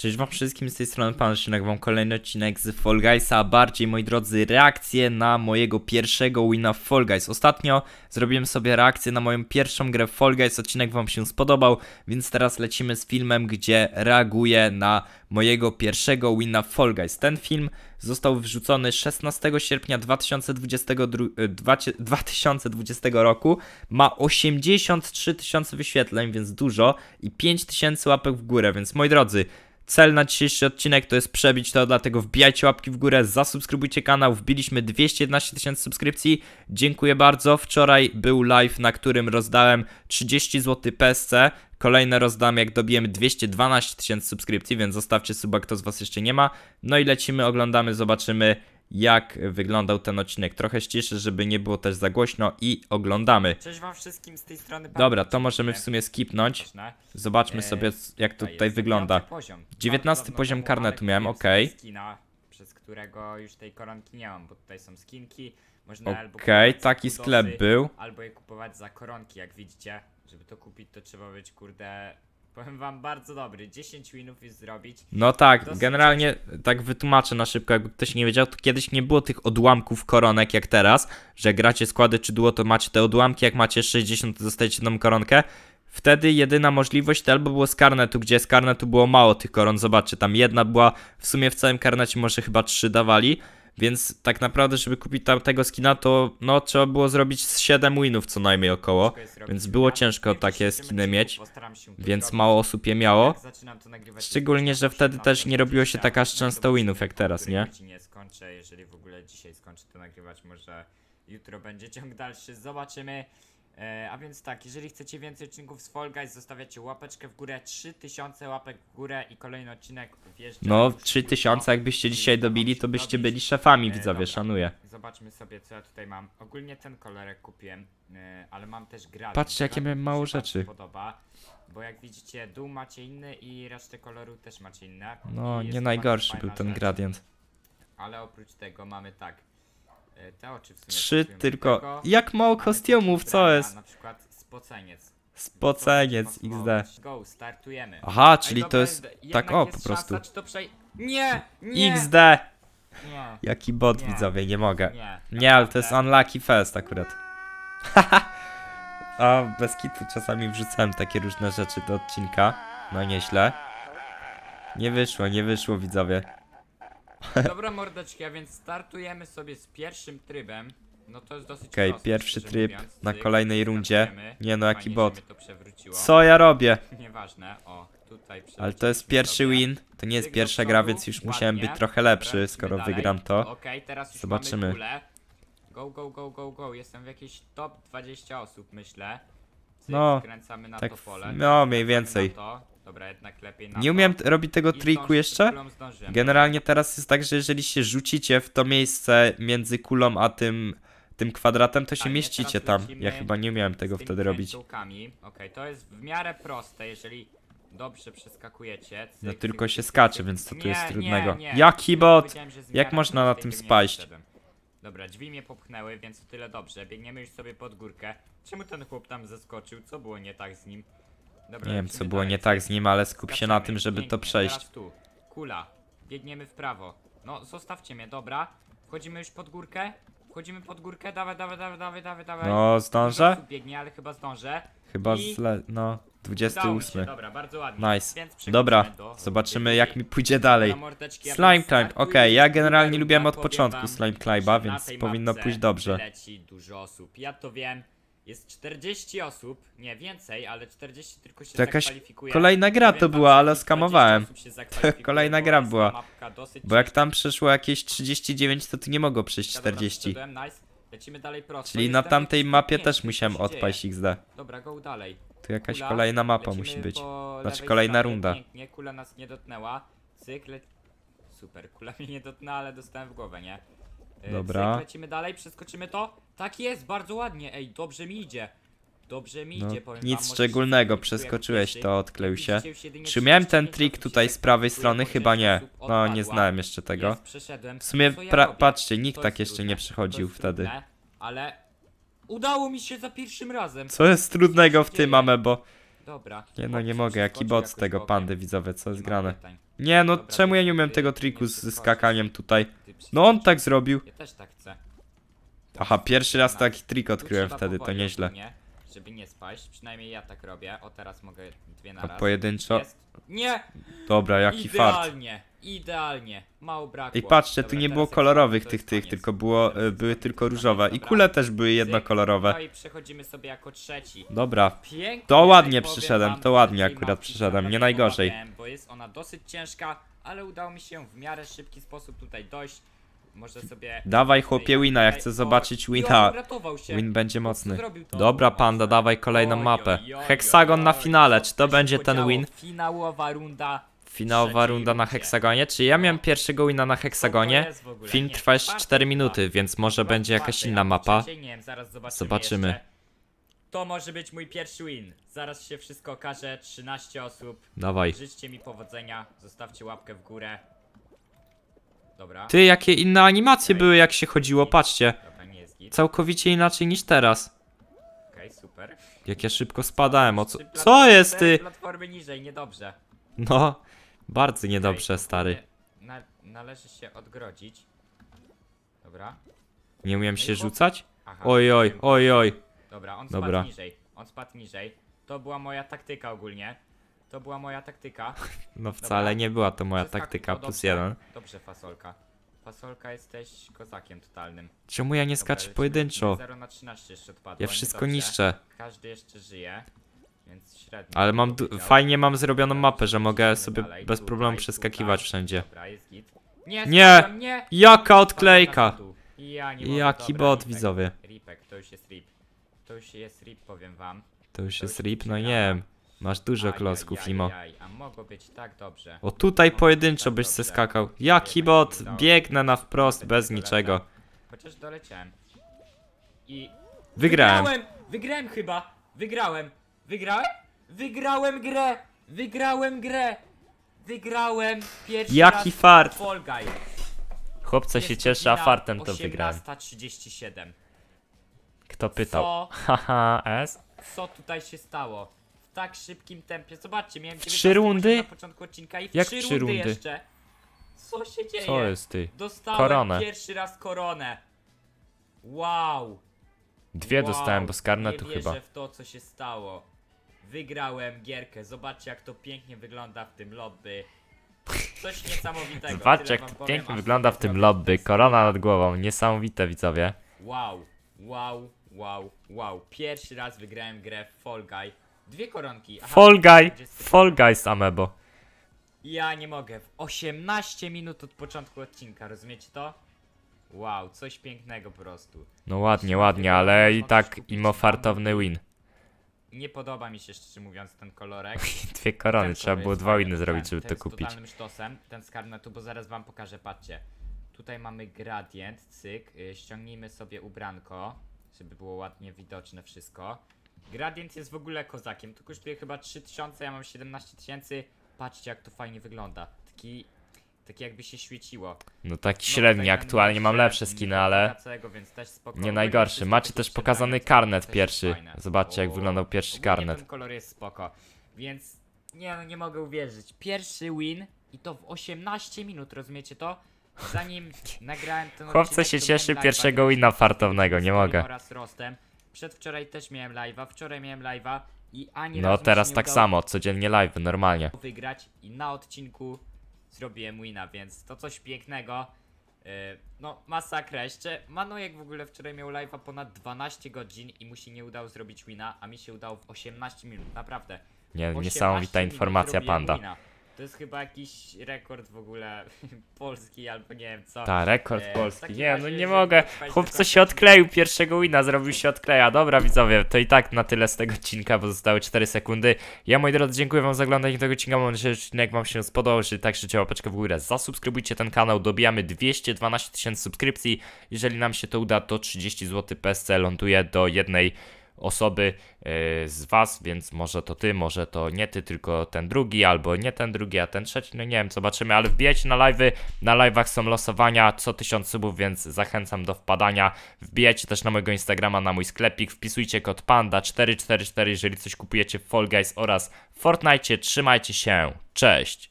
Cześć wam wszystkim, z tej strony Pan Szynek, wam kolejny odcinek z Fall Guysa, a bardziej moi drodzy reakcje na mojego pierwszego wina w Fall Guys. Ostatnio zrobiłem sobie reakcję na moją pierwszą grę w Fall Guys, odcinek wam się spodobał, więc teraz lecimy z filmem, gdzie reaguję na mojego pierwszego wina w Fall Guys. Ten film został wrzucony 16 sierpnia 2020, 2020 e, roku, ma 83 tysiące wyświetleń, więc dużo i 5 tysięcy łapek w górę, więc moi drodzy... Cel na dzisiejszy odcinek to jest przebić to, dlatego wbijajcie łapki w górę, zasubskrybujcie kanał. Wbiliśmy 211 tysięcy subskrypcji. Dziękuję bardzo. Wczoraj był live, na którym rozdałem 30 zł PSC. Kolejne rozdam, jak dobijemy 212 tysięcy subskrypcji, więc zostawcie suba, kto z Was jeszcze nie ma. No i lecimy, oglądamy, zobaczymy jak wyglądał ten odcinek. Trochę ściszy, żeby nie było też za głośno i oglądamy. Cześć wam wszystkim z tej strony. Dobra, to możemy w sumie skipnąć. Zobaczmy e, sobie jak to tutaj wygląda. 19 poziom karnetu miałem, ok. Przez którego już tej koronki nie mam, bo tutaj są skinki. Można Okej, okay, taki sklep był. Albo je kupować za koronki, jak widzicie. Żeby to kupić, to trzeba być, kurde, Powiem wam, bardzo dobry. 10 winów jest zrobić. No tak, Dosyć... generalnie tak wytłumaczę na szybko, jakby ktoś nie wiedział, to kiedyś nie było tych odłamków koronek jak teraz, że gracie składy czy duo, to macie te odłamki, jak macie 60, to dostajecie tą koronkę. Wtedy jedyna możliwość to albo było z karnetu, gdzie z karnetu było mało tych koron, zobaczcie, tam jedna była, w sumie w całym karnecie może chyba trzy dawali, więc tak naprawdę, żeby kupić tego skina, to no trzeba było zrobić z 7 winów co najmniej około. Więc było ciężko takie skiny mieć. Więc mało osób je miało. Szczególnie, że wtedy też nie robiło się tak aż często winów jak teraz, nie? nie skończę, jeżeli w ogóle dzisiaj skończę to nagrywać, może jutro będzie ciąg dalszy, zobaczymy. E, a więc tak, jeżeli chcecie więcej odcinków z Fall Guys, zostawiacie łapeczkę w górę, 3000 łapek w górę i kolejny odcinek wjeżdża. No, 3000 jakbyście dzisiaj dobili, to byście byli szefami, e, widzowie, szanuję. Zobaczmy sobie, co ja tutaj mam. Ogólnie ten kolorek kupiłem, e, ale mam też gradient. Patrzcie, jakie mam mało rzeczy. Podoba, bo jak widzicie, dół macie inny i resztę koloru też macie inne. No, nie najgorszy był ten rzecz. gradient. Ale oprócz tego mamy tak, E, te oczy w sumie Trzy tylko. Jak mało kostiumów, co jest? Na przykład spoceniec. Spoceniec XD. Go, startujemy. Aha, czyli to jest tak o po prostu. Nie, nie. XD. Nie. Jaki bot nie. widzowie, nie mogę. Nie, nie ale to jest Unlucky Fest akurat. A bez kitu czasami wrzucałem takie różne rzeczy do odcinka. No nieźle. Nie wyszło, nie wyszło widzowie. Dobra mordeczki, a więc startujemy sobie z pierwszym trybem. No to jest dosyć Okej, okay, pierwszy tryb mówiąc, na kolejnej rundzie. Nie no, jaki bot. Co ja robię? Nieważne, o, tutaj Ale to jest pierwszy dobra. win. To nie jest pierwsza gra, więc już ładnie. musiałem być trochę lepszy, skoro dalej. wygram to. Okay, Zobaczymy. Go, go, go, go, go. Jestem w jakieś top 20 osób, myślę no, skręcamy na tak, to pole. No, mniej więcej. Dobra, jednak lepiej na Nie umiem robić tego triku jeszcze. Generalnie teraz jest tak, że jeżeli się rzucicie w to miejsce między kulą a tym tym kwadratem, to się tak, mieścicie tam. Ja chyba nie miałem tego wtedy robić. Okej, okay, to jest w miarę proste, jeżeli dobrze przeskakujecie. Cyk, no tylko cyk, się cyk, skacze, więc to tu jest trudnego. Nie, nie. Jaki bot? Jak można na tym spaść? Dobra, drzwi mnie popchnęły, więc o tyle dobrze. Biegniemy już sobie pod górkę. Czemu ten chłop tam zeskoczył? Co było nie tak z nim? Dobra, nie wiem, co było nie tak z nim, ale skup się na tym, żeby to przejść. tu. Kula. Biegniemy w prawo. No, zostawcie mnie, dobra. Wchodzimy już pod górkę. Wchodzimy pod górkę. Dawaj, dawaj, dawaj, dawaj, dawaj. No, zdążę? Biegnie, ale chyba zdążę. Chyba I... zle... no. 28. Się, dobra, bardzo ładnie. Nice. Dobra, do... zobaczymy jak mi pójdzie dalej. Slime Climb, ok, ja generalnie lubiłem od początku Slime Climba, więc powinno pójść dobrze. dużo osób, ja to wiem. Jest 40 osób, nie więcej, ale 40 tylko się to jakaś kolejna gra to była, ale skamowałem. kolejna gra była. Bo jak tam przeszło jakieś 39, to ty nie mogło przejść 40. Czyli na tamtej mapie też musiałem odpaść XD. Dobra, go dalej. Tu jakaś Kula. kolejna mapa Lecimy musi być. Znaczy kolejna stronie. runda. Pięknie, kula nas nie dotknęła. Cyk, le... Super, kula mnie nie dotknęła, ale dostałem w głowę, nie? E, Dobra. Cyk, lecimy dalej, przeskoczymy to. Tak jest, bardzo ładnie, ej, dobrze mi idzie. Dobrze mi No, idzie, powiem nic szczególnego, przeskoczyłeś to, odkleił się. Czy miałem ten trik tutaj z prawej strony? Chyba nie. No, nie znałem jeszcze tego. W sumie, patrzcie, nikt tak jeszcze nie przychodził wtedy. Ale Udało mi się za pierwszym razem. Co jest trudnego w tym, mamy, bo... Dobra. Nie no, nie mogę, jaki bot z tego pandy widzowe, co jest grane. Nie no, czemu ja nie umiem tego triku z skakaniem tutaj? No on tak zrobił. Ja też tak chcę. Aha, pierwszy raz taki trik odkryłem wtedy, to nieźle. Żeby nie spaść, przynajmniej ja tak robię. O, teraz mogę dwie na raz. Pojedynczo. Nie! Dobra, jaki fart. Idealnie, mało brakło. I patrzcie, Dobra, tu nie było kolorowych tych, tych, tylko było, e, były tylko różowe. I kule też były jednokolorowe. No i przechodzimy sobie jako trzeci. Dobra. Pięknie, to ładnie przyszedłem, to ładnie akurat przyszedłem, nie najgorzej. Bo jest ona dosyć ciężka, ale udało mi się w miarę szybki sposób tutaj dojść. Może sobie... Dawaj chłopie Wina, ja chcę zobaczyć Wina. Win będzie mocny. Dobra panda, dawaj kolejną mapę. Heksagon na finale, czy to będzie ten Win? Finałowa runda Finałowa runda na heksagonie. Czyli ja miałem pierwszego wina na heksagonie. Film trwa jeszcze 4 minuty, więc może będzie jakaś inna mapa. Znaczy, zobaczymy. To może być mój pierwszy win. Zaraz się wszystko okaże. 13 osób. Dawaj. Życzcie mi powodzenia. Zostawcie łapkę w górę. Dobra. Ty, jakie inne animacje były jak się chodziło, patrzcie. Całkowicie inaczej niż teraz. Okej, super. Jak ja szybko spadałem, o co... Co jest, ty? platformy niżej, niedobrze. No. Bardzo niedobrze, stary. Na, należy się odgrodzić. Dobra. Nie umiem no się rzucać? Aha, oj, oj, oj, oj. Dobra, on spadł niżej. On spadł niżej. To była moja taktyka ogólnie. To była moja taktyka. No wcale Dobra. nie była to moja Wszystko taktyka, plus jeden. Dobrze, fasolka. Fasolka jesteś kozakiem totalnym. Czemu ja nie Dobra, skaczę pojedynczo? 0 na 13 jeszcze odpadło. Ja wszystko niszczę. Każdy jeszcze żyje. Więc średnio. Ale mam fajnie mam zrobioną mapę, że mogę sobie dalej, bez problemu przeskakiwać tak? wszędzie. Dobra, jest git. Nie, nie! nie! Jaka odklejka! Ja nie Jaki dobra, bot, ripek. widzowie. Ripek, to już jest rip. To już jest rip, powiem wam. To już to jest rip? No nie wiem. Masz dużo aj, klocków, aj, a mogło być tak dobrze. O tutaj pojedynczo tak byś se skakał. Jaki bot! Biegnę na wprost, bez niczego. Chociaż doleciałem. I... Wygrałem, wygrałem chyba! Wygrałem! Wygrałem? Wygrałem grę! Wygrałem grę! Wygrałem pierwszy Jaki raz fart! Fall Guy. Chłopca Jest się cieszy, a fartem to wygrałem. 37. Kto pytał? Haha, S? Co tutaj się stało? W tak szybkim tempie. Zobaczcie, miałem 3 rundy na początku odcinka i w Jak 3 rundy, rundy jeszcze. Co się dzieje? Co jest ty? Dostałem koronę. pierwszy raz koronę. Wow. Dwie wow. dostałem, bo z karnetu chyba. Nie w to, co się stało wygrałem gierkę. Zobaczcie jak to pięknie wygląda w tym lobby. Coś niesamowitego. Zobaczcie jak to powiem, pięknie wygląda w tym lobby. Korona nad głową, niesamowite widzowie. Wow, wow, wow, wow. Pierwszy raz wygrałem grę w Fall Guy. Dwie koronki. Aha, Fall Guy, Fall Guy z Amebo. Ja nie mogę. W 18 minut od początku odcinka, rozumiecie to? Wow, coś pięknego po prostu. No ładnie, ładnie, ale i tak im ofartowny win. Nie podoba mi się, szczerze mówiąc, ten kolorek. Dwie korony, trzeba było dwa inne zrobić, żeby to kupić. Ten jest totalnym sztosem, ten skarnetu, bo zaraz wam pokażę, patrzcie. Tutaj mamy gradient, cyk, y, ściągnijmy sobie ubranko, żeby było ładnie widoczne wszystko. Gradient jest w ogóle kozakiem, to kosztuje chyba 3000, ja mam 17 tysięcy. Patrzcie, jak to fajnie wygląda. Taki tak jakby się świeciło. No taki no, średni, tak aktualnie mam lepsze skiny, ale całego, spoko, nie najgorszy. Macie też pokazany karnet pierwszy. Zobaczcie jak wyglądał pierwszy karnet. Ten kolor jest spoko, więc nie no, nie mogę uwierzyć. Pierwszy win i to w 18 minut, rozumiecie to? Zanim nagrałem ten odcinek... Chłopca się cieszy pierwszego wina fartownego, nie mogę. Oraz Rostem. Przedwczoraj też miałem live'a, wczoraj miałem live'a i ani No teraz tak samo, codziennie live, normalnie. Wygrać i na odcinku zrobiłem wina, więc to coś pięknego. Y, no, masakra jeszcze. Manojek w ogóle wczoraj miał live'a ponad 12 godzin i mu się nie udało zrobić wina, a mi się udało w 18 minut, naprawdę. Nie, niesamowita informacja, panda. Wina. To jest chyba jakiś rekord w ogóle polski albo nie wiem co. Ta, rekord e, polski. Nie, no nie mogę. Chłopco się odkleił pierwszego wina, zrobił się odkleja. Dobra widzowie, to i tak na tyle z tego odcinka, bo zostały 4 sekundy. Ja moi drodzy, dziękuję wam za oglądanie tego odcinka. Mam nadzieję, że odcinek wam się spodobał. Jeżeli tak, życie łapeczkę w górę. Zasubskrybujcie ten kanał, dobijamy 212 tysięcy subskrypcji. Jeżeli nam się to uda, to 30 zł PSC ląduje do jednej osoby e, z Was, więc może to Ty, może to nie Ty, tylko ten drugi, albo nie ten drugi, a ten trzeci, no nie wiem, zobaczymy, ale wbijajcie na live'y, na live'ach są losowania co tysiąc subów, więc zachęcam do wpadania, wbijajcie też na mojego Instagrama, na mój sklepik, wpisujcie kod PANDA444, jeżeli coś kupujecie w Fall Guys oraz Fortnite, trzymajcie się, cześć!